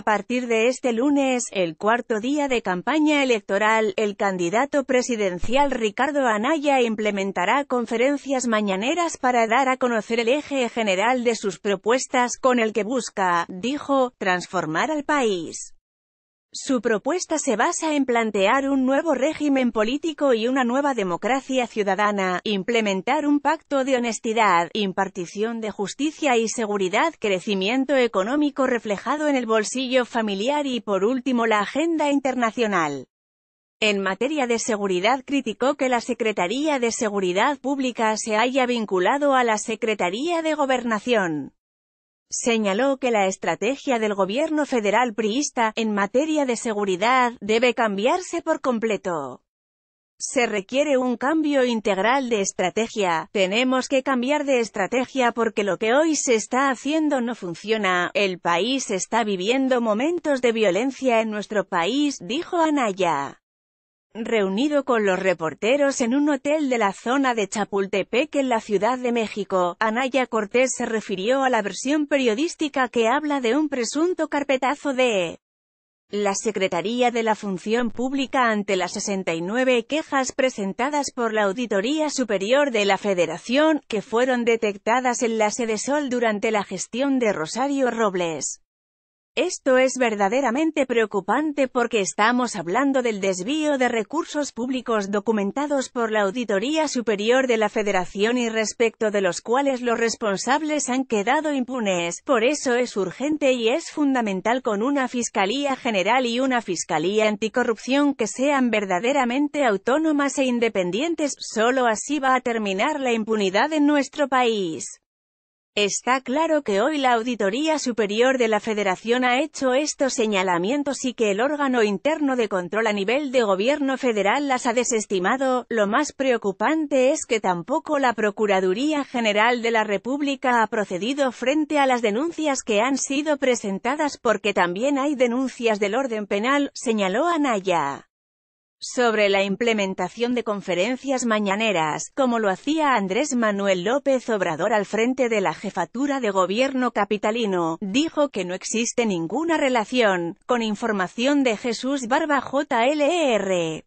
A partir de este lunes, el cuarto día de campaña electoral, el candidato presidencial Ricardo Anaya implementará conferencias mañaneras para dar a conocer el eje general de sus propuestas con el que busca, dijo, transformar al país. Su propuesta se basa en plantear un nuevo régimen político y una nueva democracia ciudadana, implementar un pacto de honestidad, impartición de justicia y seguridad, crecimiento económico reflejado en el bolsillo familiar y por último la agenda internacional. En materia de seguridad criticó que la Secretaría de Seguridad Pública se haya vinculado a la Secretaría de Gobernación. Señaló que la estrategia del gobierno federal priista, en materia de seguridad, debe cambiarse por completo. Se requiere un cambio integral de estrategia, tenemos que cambiar de estrategia porque lo que hoy se está haciendo no funciona, el país está viviendo momentos de violencia en nuestro país, dijo Anaya reunido con los reporteros en un hotel de la zona de Chapultepec en la Ciudad de México, Anaya Cortés se refirió a la versión periodística que habla de un presunto carpetazo de la Secretaría de la Función Pública ante las 69 quejas presentadas por la Auditoría Superior de la Federación, que fueron detectadas en la Sede Sol durante la gestión de Rosario Robles. Esto es verdaderamente preocupante porque estamos hablando del desvío de recursos públicos documentados por la Auditoría Superior de la Federación y respecto de los cuales los responsables han quedado impunes. Por eso es urgente y es fundamental con una Fiscalía General y una Fiscalía Anticorrupción que sean verdaderamente autónomas e independientes, solo así va a terminar la impunidad en nuestro país. Está claro que hoy la Auditoría Superior de la Federación ha hecho estos señalamientos y que el órgano interno de control a nivel de gobierno federal las ha desestimado. Lo más preocupante es que tampoco la Procuraduría General de la República ha procedido frente a las denuncias que han sido presentadas porque también hay denuncias del orden penal, señaló Anaya sobre la implementación de conferencias mañaneras, como lo hacía Andrés Manuel López Obrador al frente de la jefatura de gobierno capitalino, dijo que no existe ninguna relación, con información de Jesús Barba JLR. E